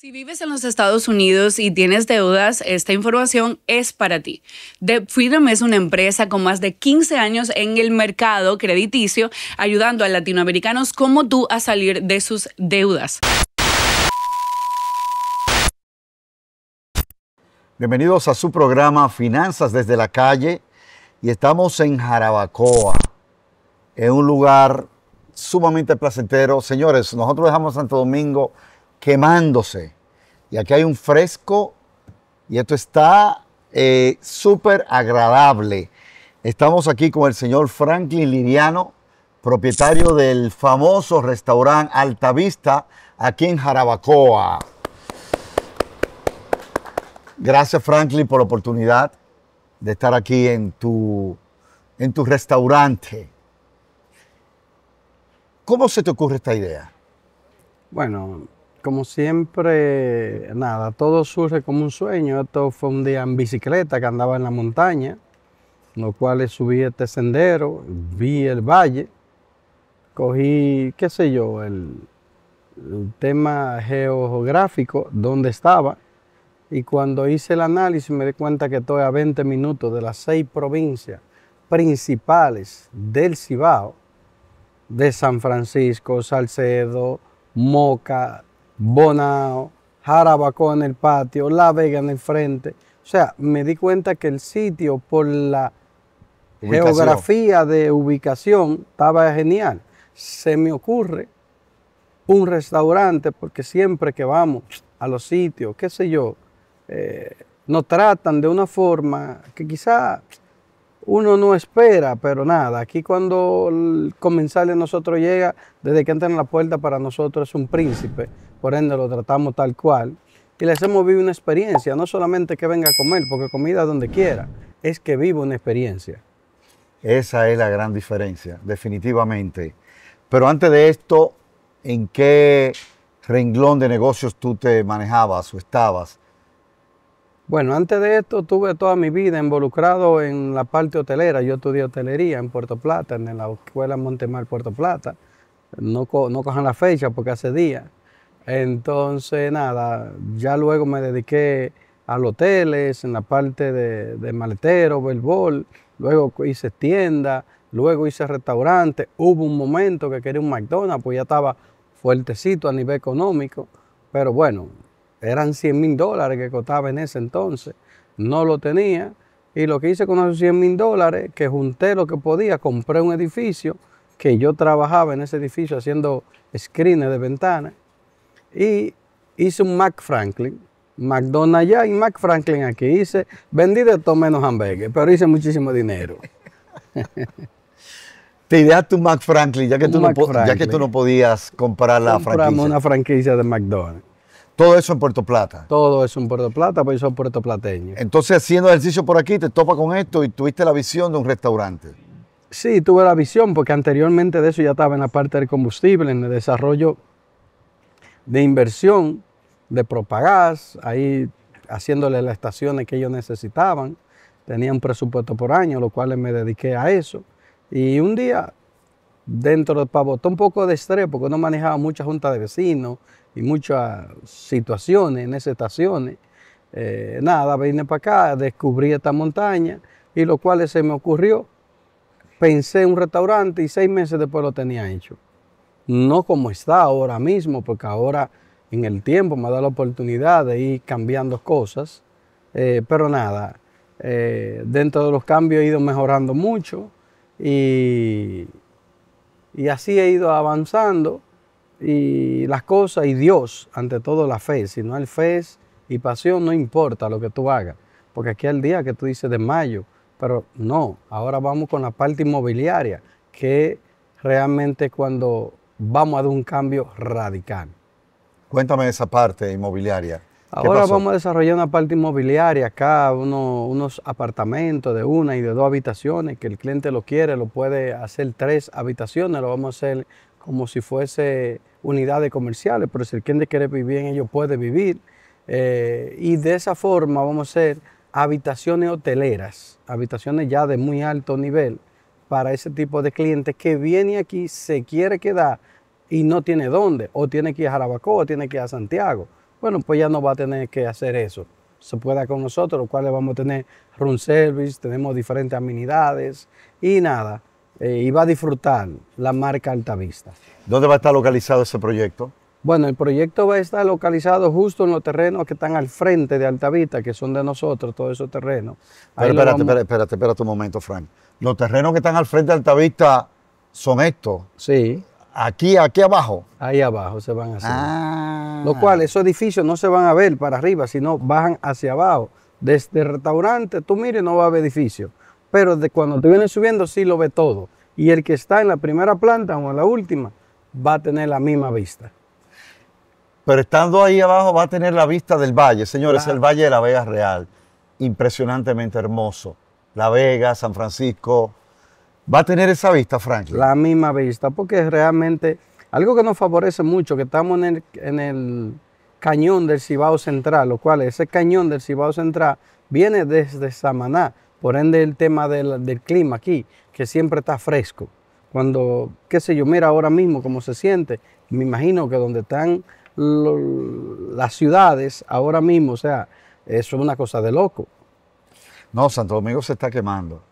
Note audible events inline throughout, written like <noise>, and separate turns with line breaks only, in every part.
Si vives en los Estados Unidos y tienes deudas, esta información es para ti. Debt Freedom es una empresa con más de 15 años en el mercado crediticio, ayudando a latinoamericanos como tú a salir de sus deudas. Bienvenidos a su programa Finanzas desde la calle y estamos en Jarabacoa, en un lugar sumamente placentero. Señores, nosotros dejamos Santo Domingo quemándose. Y aquí hay un fresco y esto está eh, súper agradable. Estamos aquí con el señor Franklin Liriano, propietario del famoso restaurante Altavista aquí en Jarabacoa. Gracias Franklin por la oportunidad de estar aquí en tu, en tu restaurante.
¿Cómo se te ocurre esta idea? Bueno, como siempre, nada, todo surge como un sueño. Esto fue un día en bicicleta que andaba en la montaña, lo cual subí este sendero, vi el valle, cogí, qué sé yo, el, tema geográfico, donde estaba, y cuando hice el análisis me di cuenta que estoy a 20 minutos de las seis provincias principales del Cibao, de San Francisco, Salcedo, Moca, Bonao, Jarabacoa en el patio, La Vega en el frente. O sea, me di cuenta que el sitio por la geografía de ubicación estaba genial. Se me ocurre un restaurante, porque siempre que vamos a los sitios, qué sé yo, eh, nos tratan de una forma que quizá uno no espera, pero nada, aquí cuando el comensal de nosotros llega, desde que entra en la puerta para nosotros es un príncipe, por ende lo tratamos tal cual y le hacemos vivir una experiencia, no solamente que venga a comer, porque comida donde quiera, es que viva una experiencia.
Esa es la gran diferencia, definitivamente. Pero antes de esto, ¿en qué renglón de negocios tú te manejabas o estabas?
Bueno, antes de esto tuve toda mi vida involucrado en la parte hotelera. Yo estudié hotelería en Puerto Plata, en la escuela Montemar Puerto Plata. No, no cojan la fecha porque hace días. Entonces, nada, ya luego me dediqué a los hoteles, en la parte de, maletero, belbol, luego hice tienda, luego hice restaurante. Hubo un momento que quería un McDonald's, pues ya estaba fuertecito a nivel económico, pero bueno, eran 100 mil dólares que costaba en ese entonces, no lo tenía. Y lo que hice con esos 100 mil dólares, que junté lo que podía, compré un edificio que yo trabajaba en ese edificio haciendo screen de ventanas. Y hice un Mac Franklin, McDonald's allá y Mac Franklin aquí. Hice, vendí de todo menos hamburgues, pero hice muchísimo dinero. <laughs> Te ideaste un Mac Franklin, ya que, tú no, ya que tú no,
podías comprar la franquicia. Compramos una
franquicia de McDonald's. Todo
eso en Puerto Plata. Todo eso en Puerto Plata, pues soy puerto plateño. Entonces, haciendo ejercicio por aquí, te topa
con esto y tuviste la visión de un restaurante. Sí, tuve la visión, porque anteriormente de eso ya estaba en la parte del combustible, en el desarrollo de inversión de Propagás, ahí haciéndole las estaciones que ellos necesitaban. Tenía un presupuesto por año, lo cual me dediqué a eso. Y un día dentro de Pavotó un poco de estrés porque no manejaba mucha junta de vecinos y muchas situaciones en esas estaciones. Eh, nada, vine para acá, descubrí esta montaña y lo cual se me ocurrió. Pensé en un restaurante y seis meses después lo tenía hecho. No como está ahora mismo, porque ahora en el tiempo me da la oportunidad de ir cambiando cosas, eh, pero nada, eh, dentro de los cambios he ido mejorando mucho y y así he ido avanzando y las cosas y Dios, ante todo la fe. Si no hay fe y pasión, no importa lo que tú hagas. Porque aquí es el día que tú dices de mayo, pero no, ahora vamos con la parte inmobiliaria, que realmente cuando vamos a dar un cambio radical.
Cuéntame esa parte inmobiliaria. Ahora vamos
a desarrollar una parte inmobiliaria acá, unos apartamentos de una y de dos habitaciones, que el cliente lo quiere, lo puede hacer tres habitaciones, lo vamos a hacer como si fuese unidades comerciales, pero si el cliente quiere vivir en ellos puede vivir. Eh, y de esa forma vamos a hacer habitaciones hoteleras, habitaciones ya de muy alto nivel para ese tipo de cliente que viene aquí, se quiere quedar y no tiene dónde, o tiene que ir a Jarabacoa, o tiene que ir a Santiago. Bueno, pues ya no va a tener que hacer eso. Se pueda con nosotros, los cuales vamos a tener room service, tenemos diferentes amenidades y nada. Eh, y va a disfrutar la marca Altavista. ¿Dónde va a estar
localizado ese proyecto?
Bueno, el proyecto va a estar localizado justo en los terrenos que están al frente de Altavista, que son de nosotros, todos esos terrenos. Pero espérate,
espérate, espérate un momento, Frank. Los terrenos que están al frente de Altavista son estos. Sí. Aquí, aquí abajo.
Ahí abajo se van a hacer. Ah. Lo cual, esos edificios no se van a ver para arriba, sino bajan hacia abajo. Desde el restaurante, tú mires, no va a haber edificio. Pero de cuando te vienes subiendo, sí lo ve todo. Y el que está en la primera planta o en la última, va a tener la misma vista. Pero estando ahí abajo, va a
tener la vista del valle. Señores, el valle de la Vega Real. Impresionantemente hermoso.
La Vega, San Francisco, va a tener esa vista, Frank. La misma vista, porque realmente algo que nos favorece mucho, que estamos en el, cañón del Cibao Central, lo cual ese cañón del Cibao Central viene desde Samaná, por ende el tema del, clima aquí, que siempre está fresco. Cuando, qué sé yo, mira ahora mismo cómo se siente, me imagino que donde están las ciudades ahora mismo, o sea, eso es una cosa de loco. No, Santo Domingo se está quemando.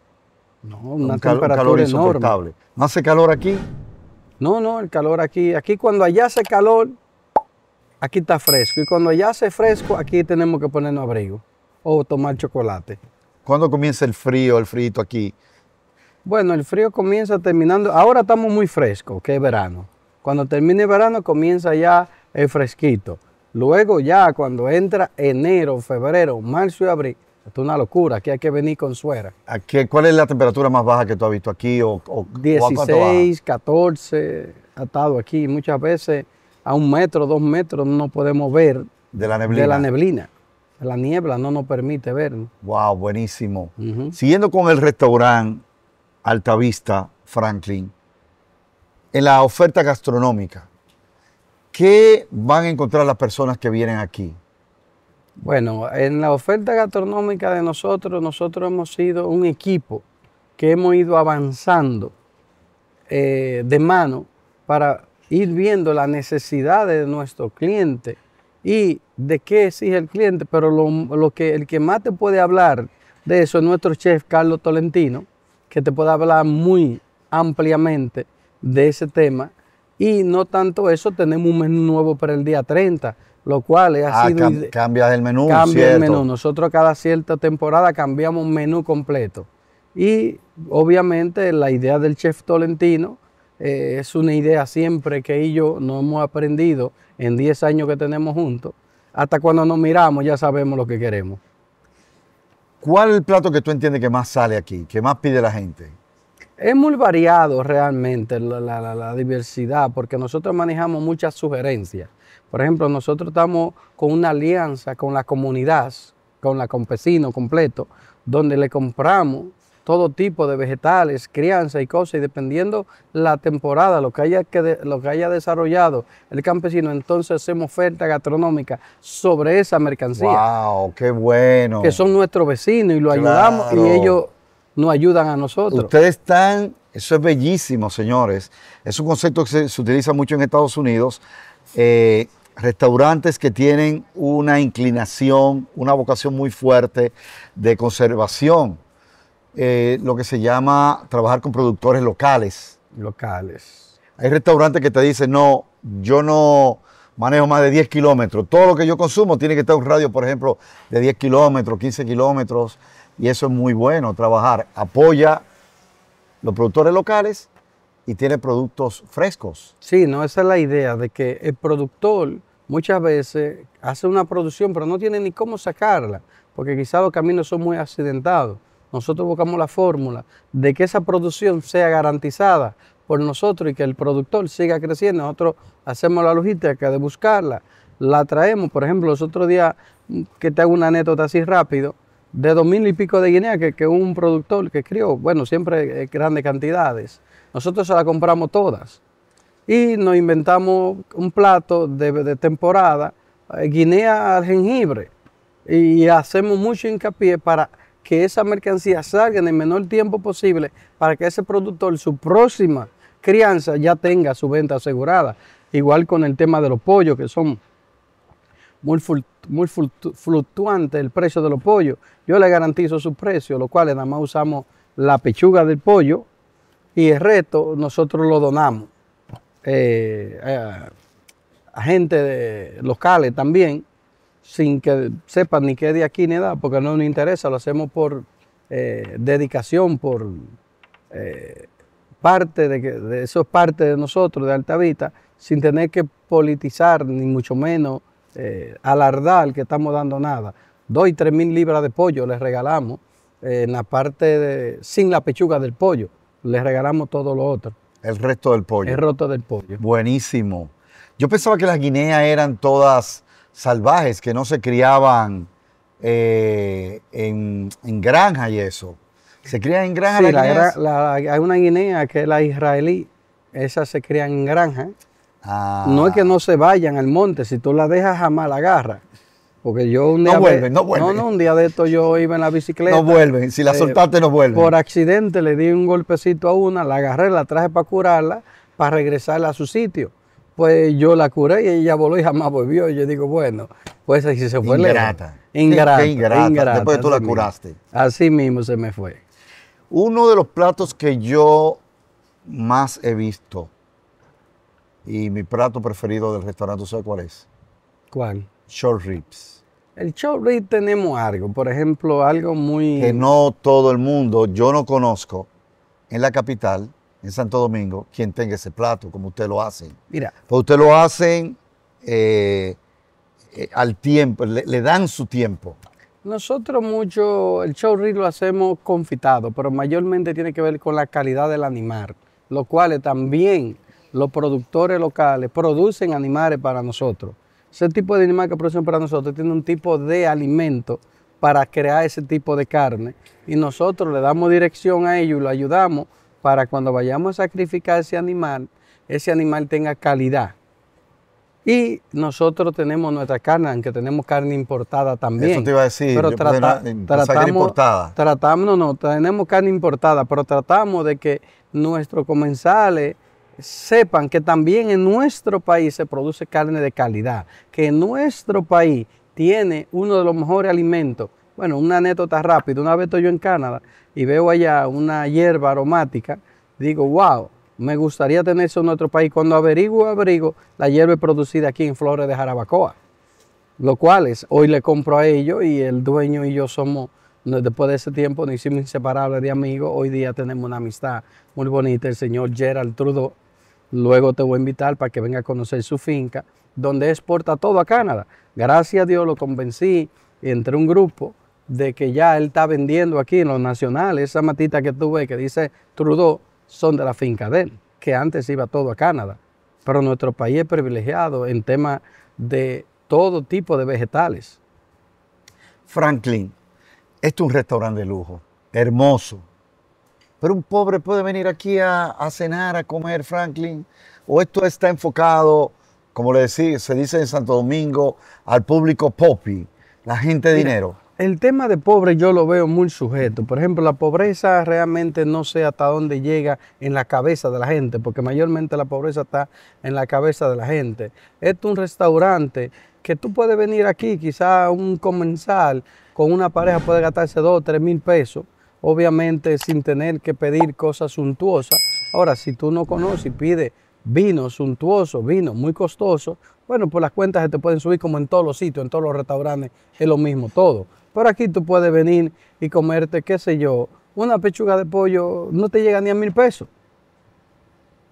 No, una temperatura insoportable. ¿No hace calor aquí? No, no, el calor aquí. Aquí cuando allá hace calor, aquí está fresco. Y cuando allá hace fresco, aquí tenemos que ponernos abrigo o tomar chocolate. ¿Cuándo comienza el frío, el frío aquí? Bueno, el frío comienza terminando. Ahora estamos muy frescos, que es verano. Cuando termine el verano comienza ya el fresquito. Luego ya cuando entra enero, febrero, marzo y abril, esto es una locura, aquí hay que venir con suera.
¿Cuál es la temperatura más baja que tú has visto aquí? O, 16,
14, atado aquí. Muchas veces a un metro, dos metros no podemos ver de la neblina. la niebla no nos permite ver. Wow, buenísimo.
Siguiendo con el restaurante Altavista Franklin, en la oferta gastronómica, ¿qué van a encontrar las personas que vienen aquí?
Bueno, en la oferta gastronómica de nosotros, nosotros hemos sido un equipo que hemos ido avanzando eh, de mano para ir viendo las necesidades de nuestro cliente y de qué exige el cliente, pero lo, que, el que más te puede hablar de eso es nuestro chef Carlos Tolentino, que te puede hablar muy ampliamente de ese tema. Y no tanto eso, tenemos un menú nuevo para el día 30 lo cual ha ah, cambias
el menú, Cambia el menú. Nosotros
cada cierta temporada cambiamos un menú completo. Y obviamente la idea del chef Tolentino eh, es una idea siempre que ellos y yo no hemos aprendido en 10 años que tenemos juntos. Hasta cuando nos miramos ya sabemos lo que queremos. ¿Cuál es el plato que tú entiendes que más sale aquí, que más pide la gente? Es muy variado realmente la, diversidad, porque nosotros manejamos muchas sugerencias. Por ejemplo, nosotros estamos con una alianza con la comunidad, con la campesino completo, donde le compramos todo tipo de vegetales, crianza y cosas, y dependiendo la temporada, lo que haya, que lo que haya desarrollado el campesino, entonces hacemos oferta gastronómica sobre esa mercancía. ¡Wow! ¡Qué bueno! Que son nuestros vecinos y lo ayudamos y ellos
no ayudan a nosotros. Ustedes están, eso es bellísimo, señores. Es un concepto que se, utiliza mucho en Estados Unidos. Eh, restaurantes que tienen una inclinación, una vocación muy fuerte de conservación, eh, lo que se llama trabajar con productores locales. Locales. Hay restaurantes que te dicen, no, yo no manejo más de 10 kilómetros, todo lo que yo consumo tiene que estar en un radio, por ejemplo, de 10 kilómetros, 15 kilómetros. Y eso es muy bueno, trabajar. Apoya los productores locales y tiene productos frescos.
Sí, no, esa es la idea, de que el productor muchas veces hace una producción, pero no tiene ni cómo sacarla, porque quizás los caminos son muy accidentados. Nosotros buscamos la fórmula de que esa producción sea garantizada por nosotros y que el productor siga creciendo. Nosotros hacemos la logística de buscarla, la traemos. Por ejemplo, los otros días, mm, que te hago una anécdota así rápido, de dos mil y pico de guinea que, un productor que crió, bueno, siempre eh, grandes cantidades. Nosotros se la compramos todas y nos inventamos un plato de, temporada, eh, guinea al jengibre, y hacemos mucho hincapié para que esa mercancía salga en el menor tiempo posible para que ese productor, su próxima crianza, ya tenga su venta asegurada. Igual con el tema de los pollos, que son muy, fluctuante el precio de los pollos. Yo le garantizo su precio, lo cual nada más usamos la pechuga del pollo y el resto nosotros lo donamos eh, a gente de, locales también, sin que sepan ni qué de aquí ni da porque no nos interesa, lo hacemos por eh, dedicación, por eh, parte de, de eso parte de nosotros, de Altavita, sin tener que politizar, ni mucho menos eh, alardar que estamos dando nada. Dos y tres mil libras de pollo les regalamos eh, en la parte sin la pechuga del pollo. Les regalamos todo lo otro.
El resto del pollo. El resto del pollo. Buenísimo. Yo pensaba que las guineas eran todas salvajes, que no se criaban eh, en, granja y eso.
¿Se crían en granja? hay una guinea que es la israelí, esas se crían en granja. Ah. No es que no se vayan al monte, si tú la dejas jamás la agarra. Porque yo un día. No vuelven, no No, un día de esto yo iba en la bicicleta. No vuelven, si la eh, soltaste no vuelven. Por accidente le di un golpecito a una, la agarré, la traje para curarla, para regresarla a su sitio. Pues yo la curé y ella voló y jamás volvió. Y yo digo, bueno, pues así se fue Ingrata. ingrata, Después tú la curaste. Así mismo se me fue.
Uno de los platos que yo más he visto y mi plato preferido del restaurante, ¿sabe cuál es? ¿Cuál? Short ribs. El short rib tenemos algo, por ejemplo, algo muy... Que no todo el mundo, yo no conozco en la capital, en Santo Domingo, quien tenga ese plato, como usted lo hace. Mira. Pues usted lo hacen eh, eh, al tiempo, le, dan su tiempo.
Nosotros mucho, el short rib lo hacemos confitado, pero mayormente tiene que ver con la calidad del animal, lo cual también los productores locales producen animales para nosotros. Ese tipo de animal que producen para nosotros tiene un tipo de alimento para crear ese tipo de carne y nosotros le damos dirección a ellos y lo ayudamos para cuando vayamos a sacrificar ese animal, ese animal tenga calidad. Y nosotros tenemos nuestra carne, aunque tenemos carne importada también. Eso te iba a decir. Pero tratamos, importada. tratamos, no, no, tenemos carne importada, pero tratamos de que nuestros comensales sepan que también en nuestro país se produce carne de calidad, que nuestro país tiene uno de los mejores alimentos. Bueno, una anécdota rápida. Una vez estoy yo en Canadá y veo allá una hierba aromática, digo, wow, me gustaría tener eso en nuestro país. Cuando averiguo, averiguo, la hierba producida aquí en Flores de Jarabacoa, lo cual es, hoy le compro a ellos y el dueño y yo somos después de ese tiempo nos hicimos inseparables de amigos. Hoy día tenemos una amistad muy bonita, el señor Gerald Trudeau, Luego te voy a invitar para que venga a conocer su finca, donde exporta todo a Canadá. Gracias a Dios lo convencí entre un grupo de que ya él está vendiendo aquí en los nacionales. Esa matita que tuve que dice Trudeau son de la finca de él, que antes iba todo a Canadá. Pero nuestro país es privilegiado en tema de todo tipo de vegetales.
Franklin, es un restaurante de lujo, hermoso, pero un pobre puede venir aquí a, cenar, a comer, Franklin. O esto está enfocado, como le decía, se dice en Santo Domingo, al público popi,
la gente de dinero. El tema de pobre yo lo veo muy sujeto. Por ejemplo, la pobreza realmente no sé hasta dónde llega en la cabeza de la gente, porque mayormente la pobreza está en la cabeza de la gente. Esto es un restaurante que tú puedes venir aquí, quizá un comensal con una pareja puede gastarse dos o tres mil pesos obviamente sin tener que pedir cosas suntuosas. Ahora, si tú no conoces y pides vino suntuoso, vino muy costoso, bueno, pues las cuentas se te pueden subir como en todos los sitios, en todos los restaurantes, es lo mismo todo. Pero aquí tú puedes venir y comerte, qué sé yo, una pechuga de pollo, no te llega ni a mil pesos.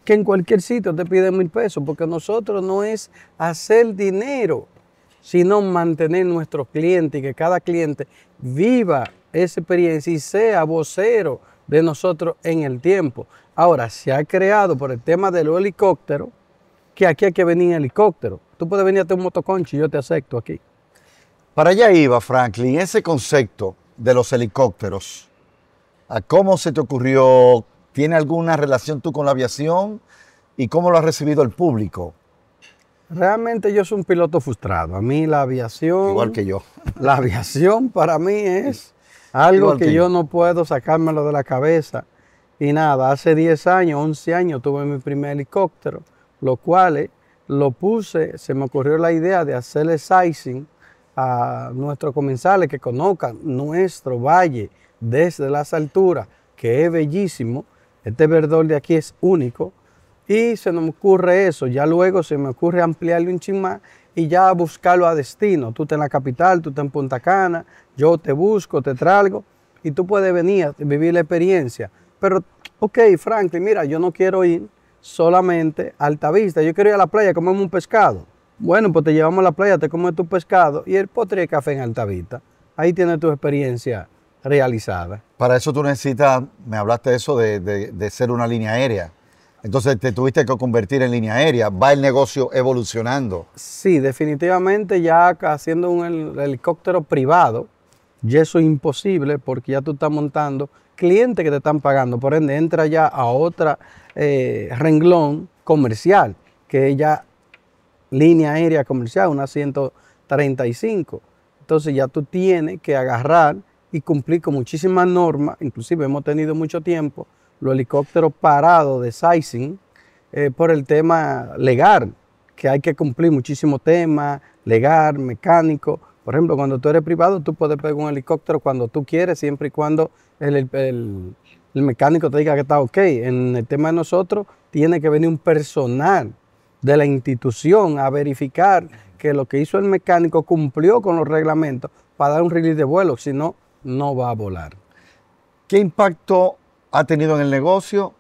Que en cualquier sitio te piden mil pesos, porque nosotros no es hacer dinero, sino mantener nuestros clientes y que cada cliente viva esa experiencia y sea vocero de nosotros en el tiempo. Ahora, se ha creado por el tema de los helicópteros, que aquí hay que venir en helicóptero. Tú puedes venir a un motoconcho y yo te acepto aquí. Para allá iba, Franklin, ese concepto de los helicópteros.
¿A cómo se te ocurrió? ¿Tiene alguna relación tú con la aviación? ¿Y cómo lo ha
recibido el público? Realmente yo soy un piloto frustrado. A mí la aviación... Igual que yo. <laughs> La aviación para mí es algo que, yo no puedo sacármelo de la cabeza. Y nada, hace 10 años, 11 años tuve mi primer helicóptero, lo cual eh, lo puse, se me ocurrió la idea de hacerle sizing a nuestros comensales que conozcan nuestro valle desde las alturas, que es bellísimo. Este verdor de aquí es único. Y se nos ocurre eso. Ya luego se me ocurre ampliarle un ching y ya buscarlo a destino. Tú estás en la capital, tú estás en Punta Cana, yo te busco, te traigo y tú puedes venir a vivir la experiencia. Pero, ok, Franklin, mira, yo no quiero ir solamente a Altavista, yo quiero ir a la playa, comemos un pescado. Bueno, pues te llevamos a la playa, te comes tu pescado y el potre de café en Altavista. Ahí tienes tu experiencia realizada.
Para eso tú necesitas, me hablaste de eso, de ser una línea aérea. Entonces te tuviste que convertir en línea aérea. ¿Va el negocio evolucionando?
Sí, definitivamente ya haciendo un helicóptero privado, Y eso es imposible porque ya tú estás montando clientes que te están pagando. Por ende, entra ya a otro eh, renglón comercial, que es ya línea aérea comercial, una 135. Entonces ya tú tienes que agarrar y cumplir con muchísimas normas, inclusive hemos tenido mucho tiempo los helicópteros parados de sizing eh, por el tema legal, que hay que cumplir muchísimos temas, legal, mecánico. Por ejemplo, cuando tú eres privado, tú puedes pegar un helicóptero cuando tú quieres, siempre y cuando el, mecánico te diga que está ok. En el tema de nosotros, tiene que venir un personal de la institución a verificar que lo que hizo el mecánico cumplió con los reglamentos para dar un release de vuelo, si no, no va a volar. ¿Qué
impacto ha tenido en el negocio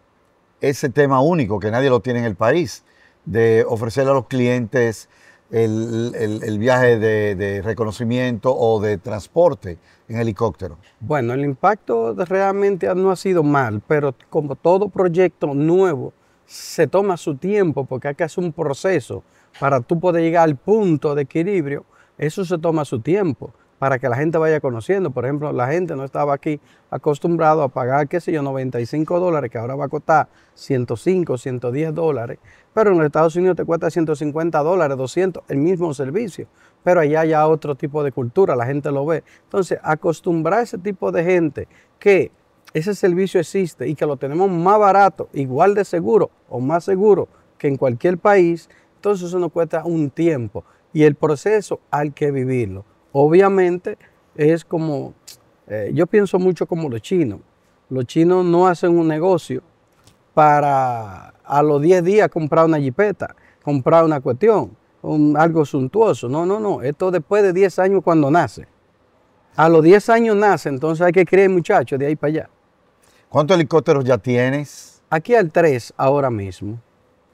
ese tema único que nadie lo tiene en el país, de ofrecer a los clientes el, viaje de, de, reconocimiento o de transporte en helicóptero?
Bueno, el impacto realmente no ha sido mal, pero como todo proyecto nuevo, se toma su tiempo porque acá es un proceso para tú poder llegar al punto de equilibrio, eso se toma su tiempo para que la gente vaya conociendo. Por ejemplo, la gente no estaba aquí acostumbrado a pagar, qué sé yo, 95 dólares, que ahora va a costar 105, 110 dólares, pero en los Estados Unidos te cuesta 150 dólares, 200, el mismo servicio, pero allá ya otro tipo de cultura, la gente lo ve. Entonces, acostumbrar a ese tipo de gente que ese servicio existe y que lo tenemos más barato, igual de seguro o más seguro que en cualquier país, entonces eso nos cuesta un tiempo y el proceso hay que vivirlo. Obviamente es como, eh, yo pienso mucho como los chinos. Los chinos no hacen un negocio para a los 10 días comprar una jipeta, comprar una cuestión, algo suntuoso. No, no, no. Esto después de 10 años cuando nace. A los 10 años nace, entonces hay que creer muchachos de ahí para allá. ¿Cuántos helicópteros ya tienes? Aquí al 3 ahora mismo.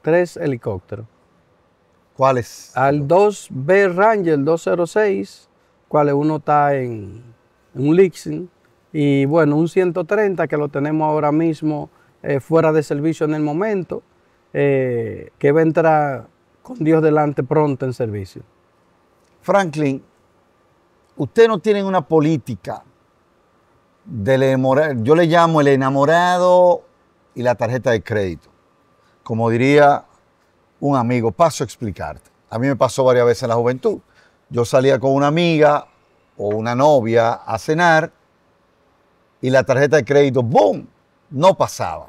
Tres helicópteros. ¿Cuáles? Al 2B Ranger 206, cuales uno está en, un leasing y bueno, un 130 que lo tenemos ahora mismo eh, fuera de servicio en el momento, eh, que va a entrar con Dios delante pronto en servicio. Franklin,
usted no tiene una política de enamorado, yo le llamo el enamorado y la tarjeta de crédito. Como diría un amigo, paso a explicarte. A mí me pasó varias veces en la juventud yo salía con una amiga o una novia a cenar y la tarjeta de crédito, ¡boom!, no pasaba.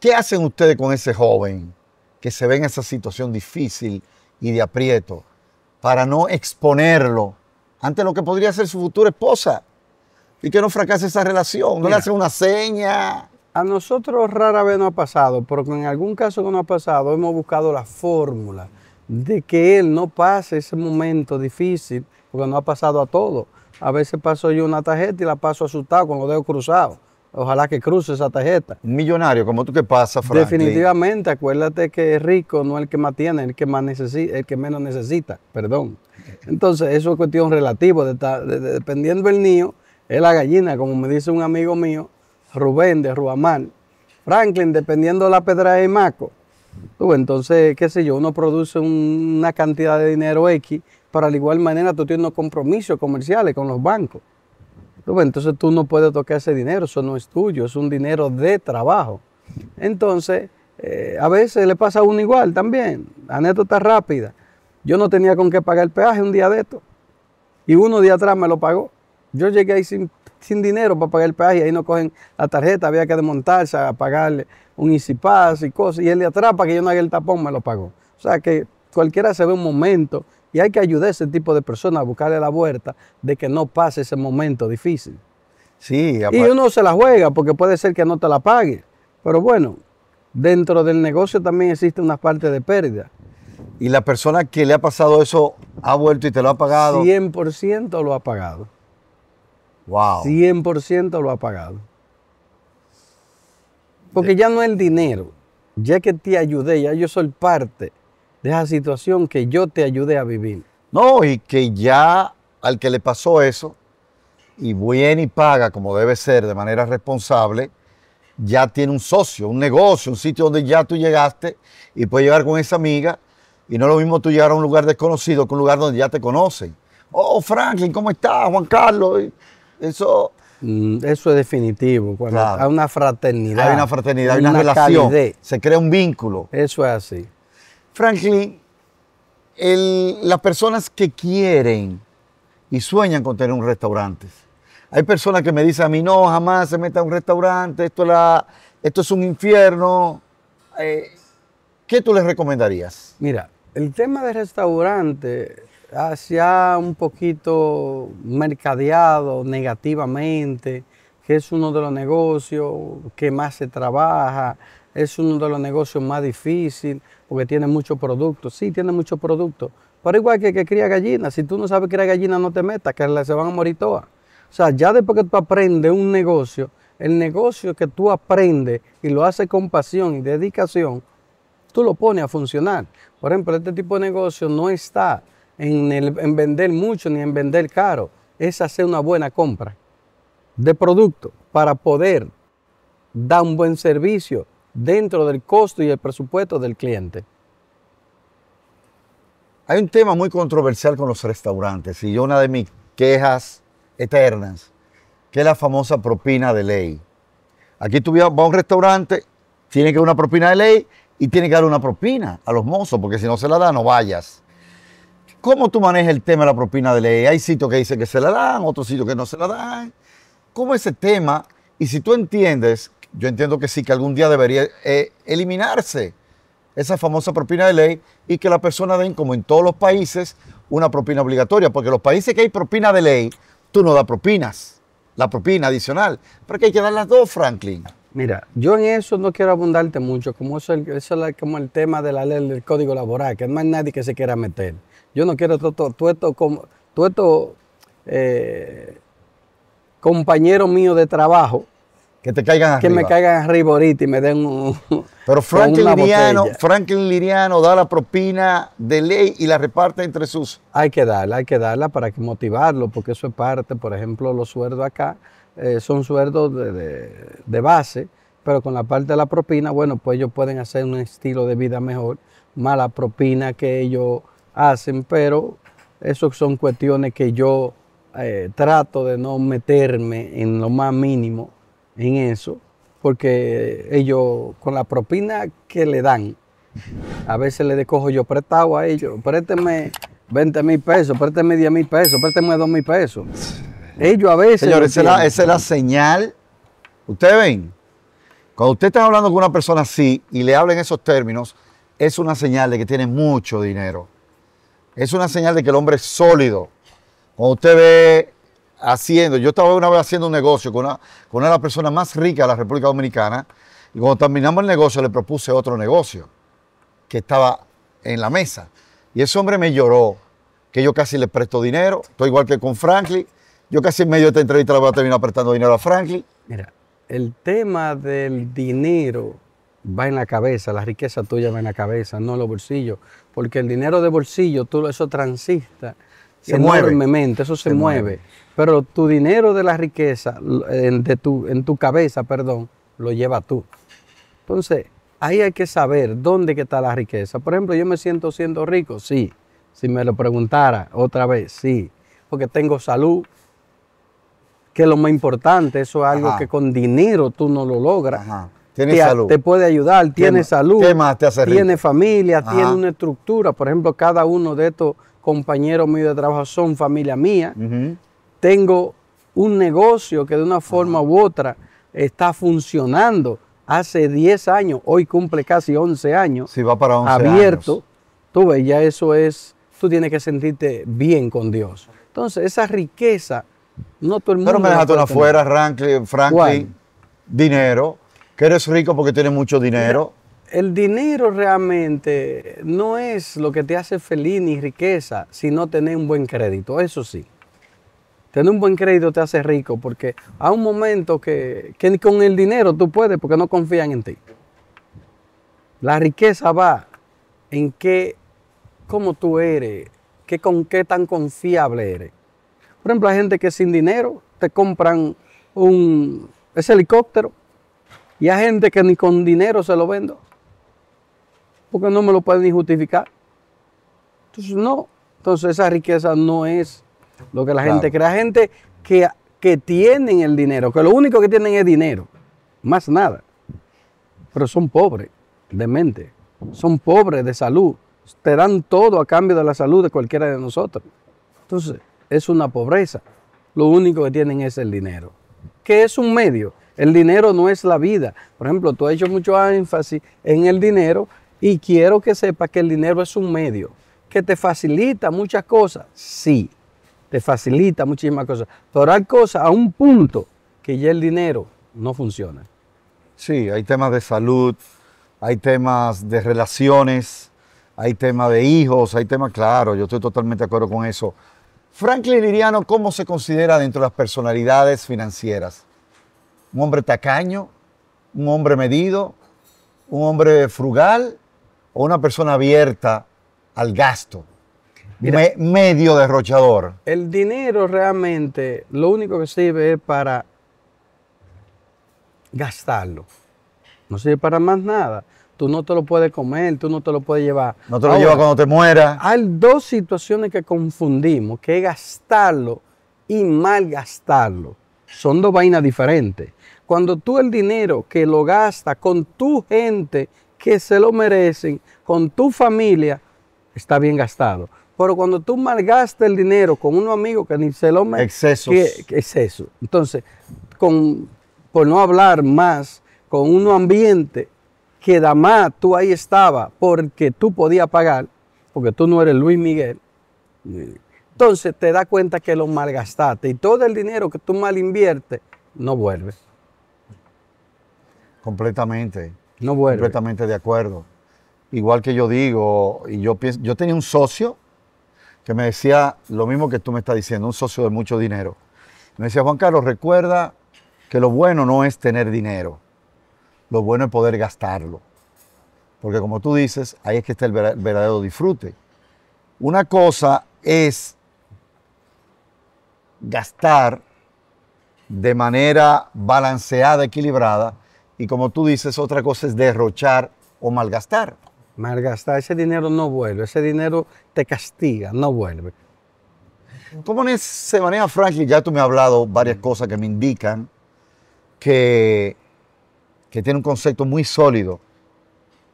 ¿Qué hacen ustedes con ese joven que se ve en esa situación difícil y de aprieto para no exponerlo ante lo que podría ser su futura esposa y que no fracase esa relación?
No le hacen una seña. A nosotros rara vez no ha pasado, porque en algún caso que no ha pasado hemos buscado la fórmula de que él no pase ese momento difícil, porque no ha pasado a todo. A veces paso yo una tarjeta y la paso asustado con los dedos cruzados. Ojalá que cruce esa tarjeta. Un millonario como tú que pasa, Franklin. Definitivamente, acuérdate que es rico no es el que más tiene, el que más necesita, el que menos necesita, perdón. Entonces, eso es cuestión relativa, de dependiendo del niño, es la gallina, como me dice un amigo mío, Rubén de Ruamán. Franklin, dependiendo de la pedra de Maco, pues entonces, qué sé yo, uno produce una cantidad de dinero X, para de igual manera tú tienes unos compromisos comerciales con los bancos. Pues entonces tú no puedes tocar ese dinero, eso no es tuyo, es un dinero de trabajo. Entonces, eh, a veces le pasa a uno igual también, anécdota rápida. Yo no tenía con qué pagar el peaje un día de esto y uno día atrás me lo pagó. Yo llegué ahí sin sin dinero para pagar el peaje ahí no cogen la tarjeta, había que desmontarse a pagarle un Easy y cosas. Y él le atrapa que yo no haga el tapón, me lo pagó. O sea que cualquiera se ve un momento y hay que ayudar a ese tipo de personas a buscarle la vuelta de que no pase ese momento difícil. Sí, y uno se la juega porque puede ser que no te la pague. Pero bueno, dentro del negocio también existe una parte de pérdida. ¿Y la persona que le ha pasado eso ha vuelto y te lo ha pagado? 100% lo ha pagado. 100% lo ha pagado. Porque ya no es el dinero, ya que te ayudé, ya yo soy parte de esa situación que yo te ayudé a vivir. No, y que
ya al que le pasó eso, y bien y paga como debe ser de manera responsable, ya tiene un socio, un negocio, un sitio donde ya tú llegaste y puedes llegar con esa amiga. Y no es lo mismo tú llegar a un lugar desconocido que un lugar donde ya te conocen. Oh, Franklin, ¿cómo estás? Juan Carlos. Eso.
Mm, eso es definitivo. Cuando hay una fraternidad. Hay una fraternidad, una, relación. Se crea un vínculo.
Eso es así. Franklin, las personas que quieren y sueñan con tener un restaurante. Hay personas que me dicen a mí, no, jamás se meta a un restaurante, esto, la, esto es un infierno. Eh, ¿Qué tú les recomendarías?
Mira, el tema de restaurante hacia un poquito mercadeado negativamente, que es uno de los negocios que más se trabaja, es uno de los negocios más difíciles, porque tiene muchos productos. Sí, tiene muchos productos, pero igual que que cría gallinas, si tú no sabes cría gallinas, no te metas, que se van a morir todas. O sea, ya después que tú aprendes un negocio, el negocio que tú aprendes y lo haces con pasión y dedicación, tú lo pones a funcionar. Por ejemplo, este tipo de negocio no está en, vender mucho ni en vender caro, es hacer una buena compra de producto para poder dar un buen servicio dentro del costo y el presupuesto del cliente.
Hay un tema muy controversial con los restaurantes y una de mis quejas eternas, que es la famosa propina de ley. Aquí tú vas a un restaurante, tiene que una propina de ley y tiene que dar una propina a los mozos, porque si no se la da, no vayas. ¿Cómo tú manejas el tema de la propina de ley? Hay sitios que dicen que se la dan, otros sitios que no se la dan. ¿Cómo ese tema? Y si tú entiendes, yo entiendo que sí, que algún día debería eh, eliminarse esa famosa propina de ley y que la persona den, como en todos los países, una propina obligatoria. Porque los países que hay propina de ley, tú no das propinas, la propina adicional. Pero
que hay que dar las dos, Franklin. Mira, yo en eso no quiero abundarte mucho, como el, el tema de la ley del código laboral, que no hay nadie que se quiera meter. Yo no quiero tueto, como tu eh, compañero mío de trabajo. Que te caigan arriba. Que me caigan arriba ahorita y me den un. <laughs> Pero <laughs> Franklin Liriano, Franklin da la propina de ley y la reparte entre sus. Hay que darla, hay que darla para que motivarlo, porque eso es parte. Por ejemplo, los sueldos acá eh, son sueldos de base, pero con la parte de la propina, bueno, pues ellos pueden hacer un estilo de vida mejor, más la propina que ellos hacen, pero eso son cuestiones que yo eh, trato de no meterme en lo más mínimo en eso, porque ellos con la propina que le dan, a veces le cojo yo prestado a ellos, présteme 20 mil pesos, présteme 10 mil pesos, présteme 2 mil pesos. Ellos a veces... Señores, esa, esa es
la señal. Ustedes ven, cuando usted está hablando con una persona así y le habla en esos términos, es una señal de que tiene mucho dinero es una señal de que el hombre es sólido. Cuando usted ve haciendo, yo estaba una vez haciendo un negocio con una, con una de las personas más ricas de la República Dominicana y cuando terminamos el negocio le propuse otro negocio que estaba en la mesa. Y ese hombre me lloró, que yo casi le presto dinero, estoy igual que con Franklin, yo casi en medio de esta entrevista le voy a terminar prestando dinero a Franklin.
Mira, el tema del dinero va en la cabeza, la riqueza tuya va en la cabeza, no en los bolsillos, porque el dinero de bolsillo, tú eso transista
se enormemente,
mueve. eso se, mueve. pero tu dinero de la riqueza, de en tu cabeza, perdón, lo lleva tú. Entonces, ahí hay que saber dónde está la riqueza. Por ejemplo, yo me siento siendo rico, sí. Si me lo preguntara otra vez, sí. Porque tengo salud, que es lo más importante, eso es algo que con dinero tú no lo logras. Tiene te, salud. Te puede ayudar, tiene salud. ¿Qué más te hace Tiene familia, tiene una estructura. Por ejemplo, cada uno de estos compañeros míos de trabajo son familia mía. Tengo un negocio que de una forma u otra está funcionando. Hace 10 años, hoy cumple casi 11 años. Si va para Abierto. Tú ves, ya eso es, tú tienes que sentirte bien con Dios. Entonces, esa riqueza, no todo el mundo. me dejaste afuera, Franklin
dinero, que eres rico porque tienes mucho dinero.
El dinero realmente no es lo que te hace feliz ni riqueza, si no tener un buen crédito, eso sí. Tener un buen crédito te hace rico porque a un momento que, con el dinero tú puedes porque no confían en ti. La riqueza va en qué, cómo tú eres, qué, con qué tan confiable eres. Por ejemplo, hay gente que sin dinero te compran un, ese helicóptero y hay gente que ni con dinero se lo vendo. Porque no me lo pueden ni justificar. Entonces, no. Entonces, esa riqueza no es lo que la gente gente Hay Gente que, que tienen el dinero, que lo único que tienen es dinero. Más nada. Pero son pobres de mente. Son pobres de salud. Te dan todo a cambio de la salud de cualquiera de nosotros. Entonces, es una pobreza. Lo único que tienen es el dinero, que es un medio el dinero no es la vida. Por ejemplo, tú has hecho mucho énfasis en el dinero y quiero que sepas que el dinero es un medio que te facilita muchas cosas. Sí, te facilita muchísimas cosas. Pero hay cosas a un punto que ya el dinero no funciona. Sí, hay temas de salud, hay temas de
relaciones, hay temas de hijos, hay temas, claro, yo estoy totalmente de acuerdo con eso. Franklin Liriano, ¿cómo se considera dentro de las personalidades financieras? un hombre tacaño, un hombre medido, un hombre frugal
o una persona abierta al gasto,
medio derrochador.
El dinero realmente lo único que sirve es para gastarlo. No sirve para más nada. Tú no te lo puedes comer, tú no te lo puedes llevar. No te lo llevas cuando te mueras. Hay dos situaciones que confundimos, que es gastarlo y mal gastarlo. Son dos vainas diferentes. Cuando tú el dinero que lo gastas con tu gente que se lo merecen, con tu familia, está bien gastado. Pero cuando tú malgastas el dinero con un amigo que ni se lo merece. Excesos. Que, Entonces, con, por no hablar más, con un ambiente que más tú ahí estaba porque tú podías pagar, porque tú no eres Luis Miguel. Entonces te das cuenta que lo malgastaste y todo el dinero que tú mal inviertes no vuelves.
Completamente. Completamente de acuerdo. Igual que yo digo, y yo yo tenía un socio que me decía lo mismo que tú me estás diciendo, un socio de mucho dinero. Me decía, Juan Carlos, recuerda que lo bueno no es tener dinero, lo bueno es poder gastarlo. Porque como tú dices, ahí es que está el verdadero disfrute. Una cosa es gastar de manera balanceada, equilibrada, y como tú dices, otra cosa es derrochar o malgastar. Malgastar, ese dinero no vuelve, ese dinero te castiga, no vuelve. ¿Cómo se maneja Franklin? Ya tú me has hablado varias mm. cosas que me indican que, que tiene un concepto muy sólido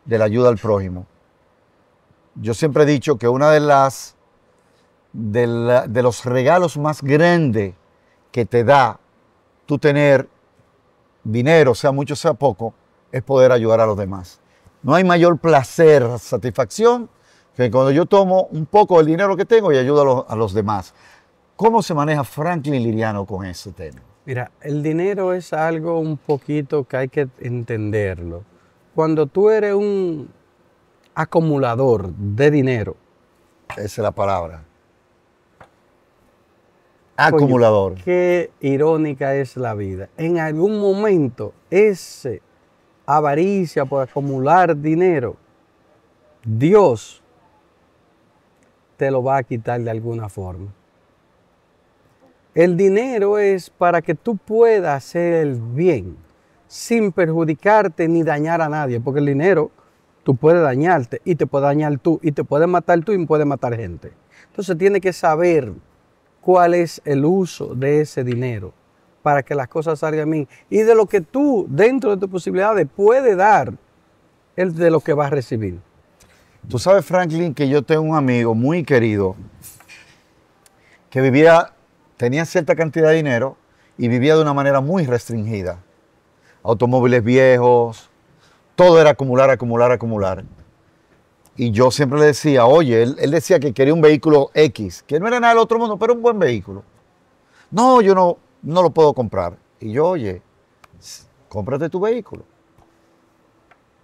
de la ayuda al prójimo. Yo siempre he dicho que una de las de los regalos más grandes que te da tú tener dinero, sea mucho, sea poco, es poder ayudar a los demás. No hay mayor placer, satisfacción, que cuando yo tomo un poco del dinero que tengo y ayudo a los, a los demás.
¿Cómo se maneja Franklin Liriano con ese tema? Mira, el dinero es algo un poquito que hay que entenderlo. Cuando tú eres un acumulador de dinero. Esa es la palabra. Acumulador. qué irónica es la vida. En algún momento, ese avaricia por acumular dinero, Dios te lo va a quitar de alguna forma. El dinero es para que tú puedas hacer el bien sin perjudicarte ni dañar a nadie, porque el dinero tú puedes dañarte y te puede dañar tú y te puede matar tú y puede matar gente. Entonces tiene que saber cuál es el uso de ese dinero para que las cosas salgan bien y de lo que tú, dentro de tus posibilidades, puedes dar, el de lo que vas a recibir.
Tú sabes, Franklin, que yo tengo un amigo muy querido que vivía, tenía cierta cantidad de dinero y vivía de una manera muy restringida. Automóviles viejos, todo era acumular, acumular, acumular y yo siempre le decía, oye, él, decía que quería un vehículo X, que no era nada del otro mundo, pero un buen vehículo. No, yo no, no lo puedo comprar. Y yo, oye, cómprate tu vehículo.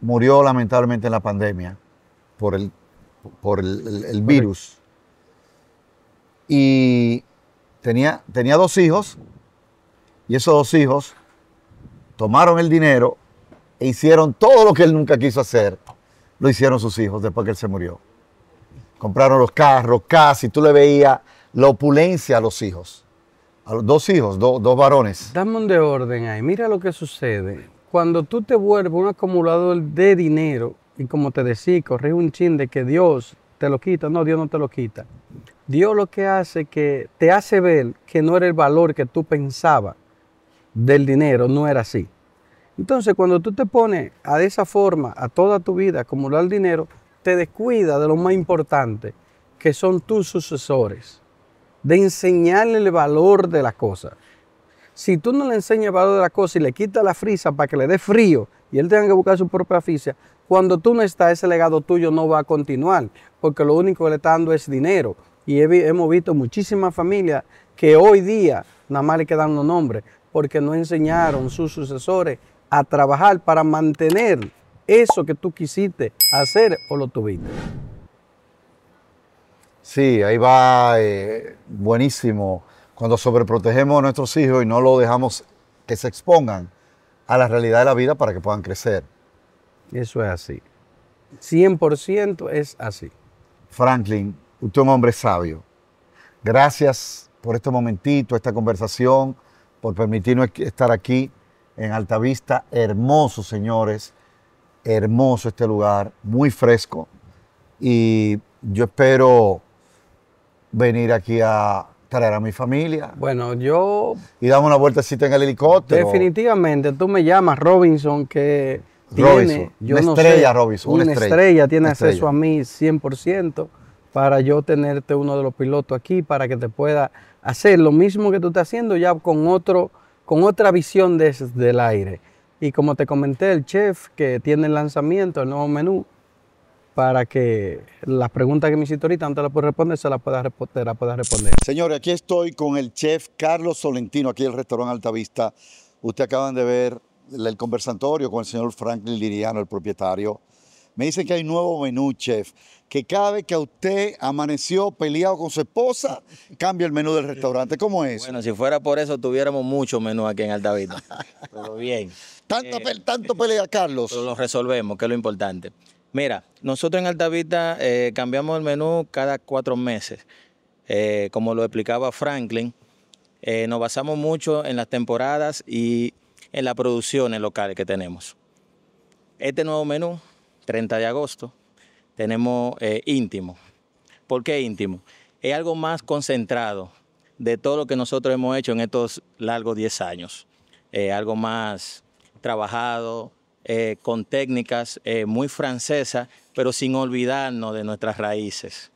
Murió lamentablemente en la pandemia por el, por el virus. Y tenía, tenía dos hijos, y esos dos hijos tomaron el dinero e hicieron todo lo que él nunca quiso hacer lo hicieron sus hijos después que él se murió. Compraron los carros, casi, tú le veías la opulencia a los hijos. A los dos hijos, dos varones.
Dame un de orden ahí. Mira lo que sucede. Cuando tú te vuelves un acumulador de dinero, y como te decía, corrí un chin de que Dios te lo quita. No, Dios no te lo quita. Dios lo que hace que te hace ver que no era el valor que tú pensabas del dinero, no era así. Entonces, cuando tú te pones a esa forma, a toda tu vida, acumular dinero, te descuida de lo más importante, que son tus sucesores, de enseñarle el valor de las cosas. Si tú no le enseñas el valor de la cosa y le quitas la frisa para que le dé frío y él tenga que buscar su propia frisa, cuando tú no estás, ese legado tuyo no va a continuar, porque lo único que le está dando es dinero. Y hemos visto muchísimas familias que hoy día nada más le quedan los nombres, porque no enseñaron sus sucesores a trabajar para mantener eso que tú quisiste hacer o lo tuviste.
Sí, ahí va eh, buenísimo. Cuando sobreprotegemos a nuestros hijos y no los dejamos que se expongan a la realidad de la vida para que puedan crecer. Eso es así. 100% es así. Franklin, usted es un hombre sabio. Gracias por este momentito, esta conversación, por permitirnos estar aquí en Vista, Hermoso, señores. Hermoso este lugar, muy fresco. Y yo espero venir aquí a traer a mi familia.
Bueno, yo...
Y damos una vueltecita en el helicóptero. Definitivamente, tú
me llamas Robinson, que Robinson, tiene... una estrella, Robinson. Una, una estrella, tiene acceso a mí 100% para yo tenerte uno de los pilotos aquí, para que te pueda hacer lo mismo que tú estás haciendo ya con otro con otra visión desde el aire. Y como te comenté, el chef que tiene el lanzamiento, el nuevo menú, para que las preguntas que me hiciste ahorita no te las puedas responder, se las pueda, pueda responder. Señores,
aquí estoy con el chef Carlos Solentino, aquí del restaurante Altavista. Usted acaban de ver el conversatorio con el señor Franklin Liriano, el propietario me dicen que hay nuevo menú, chef. Que cada vez que usted amaneció peleado con su esposa, cambia el menú
del restaurante. ¿Cómo es? Bueno, si fuera por eso, tuviéramos mucho menú aquí en Altavita. pero bien. tanto eh, tanto pelea, Carlos. Pero lo resolvemos, que es lo importante. Mira, nosotros en Altavita eh, cambiamos el menú cada cuatro meses. Eh, como lo explicaba Franklin, nos basamos mucho en las temporadas y en las producciones locales que tenemos. Este nuevo menú 30 de agosto, tenemos eh, íntimo. ¿Por qué íntimo? Es algo más concentrado de todo lo que nosotros hemos hecho en estos largos 10 años. Eh, algo más trabajado, eh, con técnicas muy francesas, pero sin olvidarnos de nuestras raíces.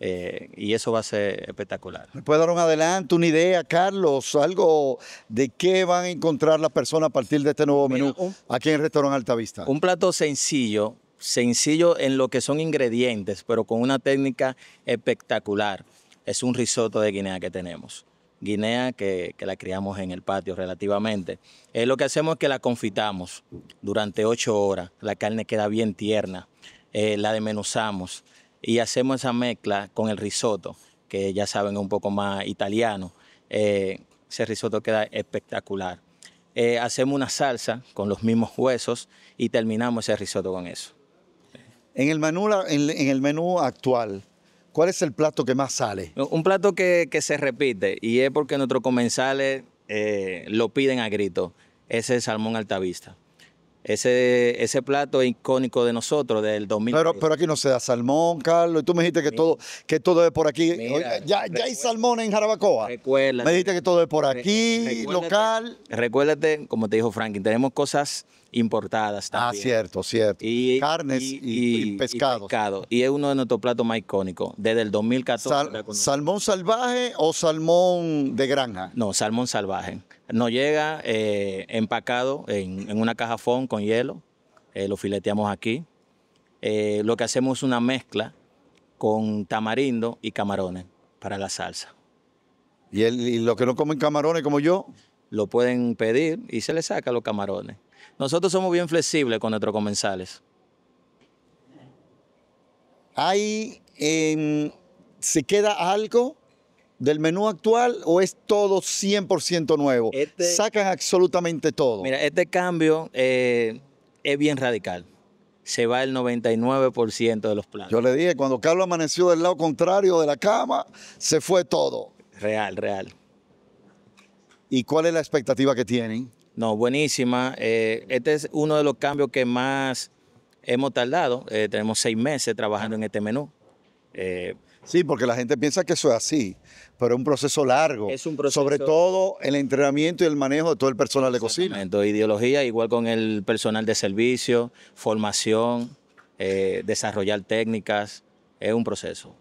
y eso va a ser espectacular. ¿Me puede dar
un adelanto, una idea, Carlos? Algo de qué van a encontrar las personas a partir de
este nuevo menú aquí en el restaurante Vista? Un plato sencillo, sencillo en lo que son ingredientes, pero con una técnica espectacular. Es un risotto de Guinea que tenemos. Guinea que, la criamos en el patio relativamente. Eh, lo que hacemos es que la confitamos durante ocho horas. La carne queda bien tierna. Eh, la desmenuzamos y hacemos esa mezcla con el risotto, que ya saben es un poco más italiano. Eh, ese risotto queda espectacular. hacemos una salsa con los mismos huesos y terminamos ese risotto con eso. En
el menú, actual, ¿cuál es el plato que más sale?
Un plato que, se repite y es porque nuestros comensales eh, lo piden a grito. Es el salmón altavista. Ese, ese plato icónico de nosotros del 2000. Pero, pero
aquí no se da salmón, Carlos. Y tú me dijiste que, todo, que todo es por aquí. ya, hay salmón en
Jarabacoa. Me
dijiste que todo es por aquí, local.
Recuérdate, como te dijo Franklin, tenemos cosas importadas ah, también. Ah, cierto, cierto. Y, Carnes y, Pescado. Y, es uno de nuestros platos más icónicos, desde el 2014. ¿Salmón salvaje o salmón de granja? No, salmón salvaje. Nos llega eh, empacado en, una caja con hielo, eh, lo fileteamos aquí. Eh, lo que hacemos es una mezcla con tamarindo y camarones para la salsa. ¿Y, el, los que no comen camarones como yo? Lo pueden pedir y se les saca los camarones. Nosotros somos bien flexibles con nuestros comensales.
Hay, em, ¿Se queda algo del menú actual o es todo 100% nuevo? Este Sacan absolutamente todo.
Mira, este cambio eh, es bien radical. Se va el 99% de los planos. Yo
le dije, cuando Carlos amaneció del lado contrario de la cama, se fue todo.
Real, real. ¿Y cuál es la expectativa que tienen? No, buenísima. Eh, este es uno de los cambios que más hemos tardado. Eh, tenemos seis meses trabajando en este menú. Eh,
sí, porque la gente piensa que eso es así, pero es un proceso largo. Es un proceso. Sobre todo
el entrenamiento y el manejo de todo el personal de cocina. Ideología, igual con el personal de servicio, formación, eh, desarrollar técnicas, es un proceso.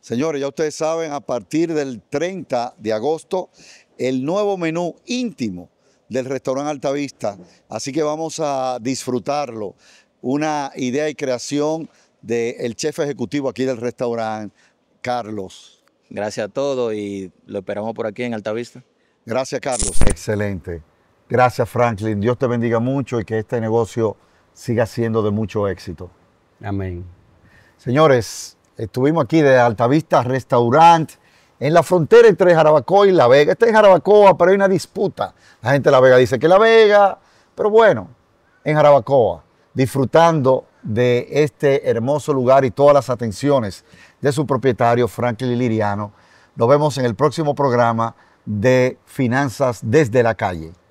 Señores, ya ustedes saben, a partir del 30 de agosto, el nuevo menú íntimo del restaurante Altavista. Así que vamos a disfrutarlo. Una idea y creación del chef ejecutivo aquí del restaurante, Carlos.
Gracias a todos
y lo
esperamos por aquí en Altavista. Gracias, Carlos.
Excelente. Gracias, Franklin. Dios te bendiga mucho y que este negocio siga siendo de mucho éxito. Amén. Señores, estuvimos aquí de Altavista Restaurant, en la frontera entre Jarabacoa y La Vega. Está en Jarabacoa, pero hay una disputa. La gente de La Vega dice que La Vega, pero bueno, en Jarabacoa, disfrutando de este hermoso lugar y todas las atenciones de su propietario, Franklin Liriano. Nos vemos en el próximo programa de Finanzas desde la calle.